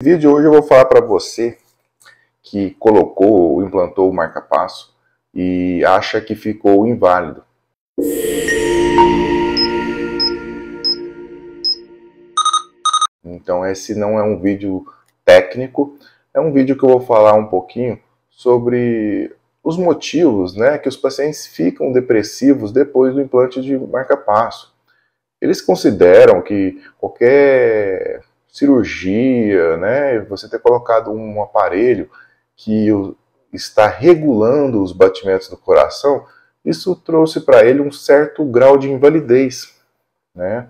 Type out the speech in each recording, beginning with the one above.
No vídeo hoje eu vou falar para você que colocou ou implantou o marca-passo e acha que ficou inválido. Então esse não é um vídeo técnico, é um vídeo que eu vou falar um pouquinho sobre os motivos né, que os pacientes ficam depressivos depois do implante de marca-passo. Eles consideram que qualquer cirurgia, né? Você ter colocado um aparelho que está regulando os batimentos do coração, isso trouxe para ele um certo grau de invalidez, né?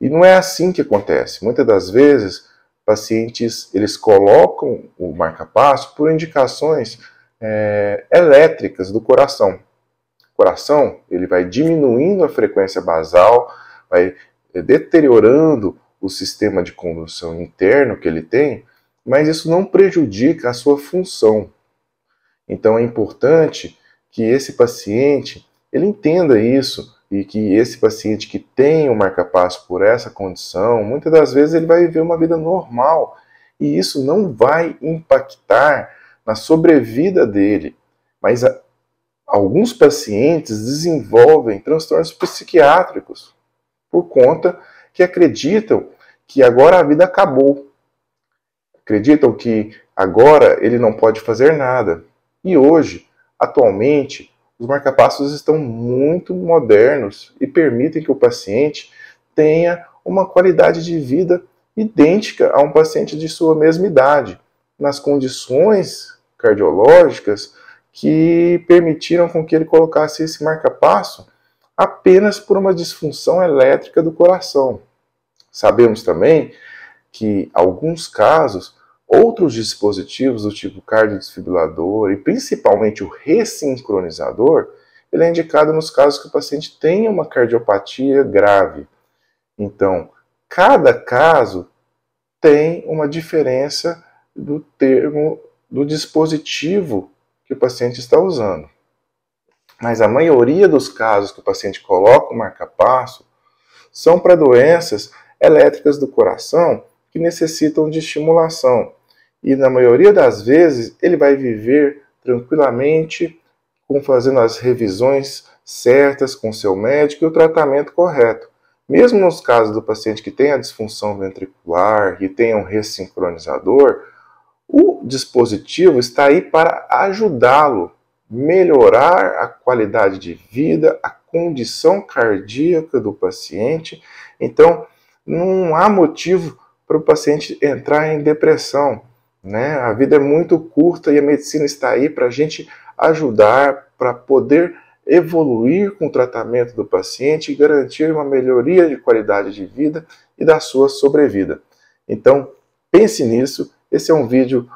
E não é assim que acontece. Muitas das vezes, pacientes eles colocam o marca-passo por indicações é, elétricas do coração. O coração ele vai diminuindo a frequência basal, vai deteriorando o sistema de condução interno que ele tem, mas isso não prejudica a sua função. Então é importante que esse paciente ele entenda isso e que esse paciente que tem o marcapasso por essa condição, muitas das vezes ele vai viver uma vida normal e isso não vai impactar na sobrevida dele. Mas a, alguns pacientes desenvolvem transtornos psiquiátricos por conta que acreditam que agora a vida acabou. Acreditam que agora ele não pode fazer nada. E hoje, atualmente, os marcapassos estão muito modernos e permitem que o paciente tenha uma qualidade de vida idêntica a um paciente de sua mesma idade, nas condições cardiológicas que permitiram com que ele colocasse esse marca-passo apenas por uma disfunção elétrica do coração. Sabemos também que alguns casos outros dispositivos do tipo cardiodesfibrilador e principalmente o ressincronizador, ele é indicado nos casos que o paciente tem uma cardiopatia grave. Então, cada caso tem uma diferença do termo do dispositivo que o paciente está usando. Mas a maioria dos casos que o paciente coloca o marca-passo são para doenças elétricas do coração que necessitam de estimulação. E na maioria das vezes ele vai viver tranquilamente, com fazendo as revisões certas com seu médico e o tratamento correto. Mesmo nos casos do paciente que tenha disfunção ventricular e tenha um ressincronizador, o dispositivo está aí para ajudá-lo melhorar a qualidade de vida, a condição cardíaca do paciente. Então, não há motivo para o paciente entrar em depressão. Né? A vida é muito curta e a medicina está aí para a gente ajudar, para poder evoluir com o tratamento do paciente e garantir uma melhoria de qualidade de vida e da sua sobrevida. Então, pense nisso. Esse é um vídeo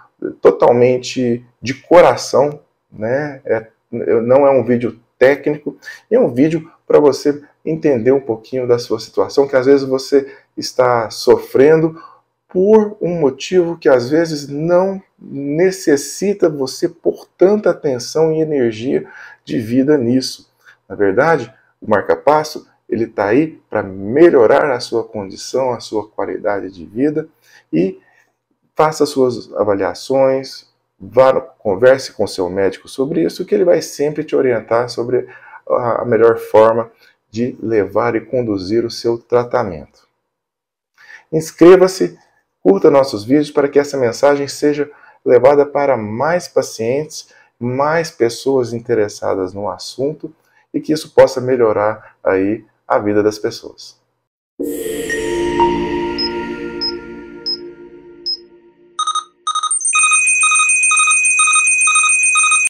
totalmente de coração né? É, não é um vídeo técnico, é um vídeo para você entender um pouquinho da sua situação, que às vezes você está sofrendo por um motivo que às vezes não necessita você por tanta atenção e energia de vida nisso. Na verdade, o marca-passo ele está aí para melhorar a sua condição, a sua qualidade de vida e faça suas avaliações, Vá, converse com seu médico sobre isso, que ele vai sempre te orientar sobre a melhor forma de levar e conduzir o seu tratamento. Inscreva-se, curta nossos vídeos para que essa mensagem seja levada para mais pacientes, mais pessoas interessadas no assunto e que isso possa melhorar aí a vida das pessoas.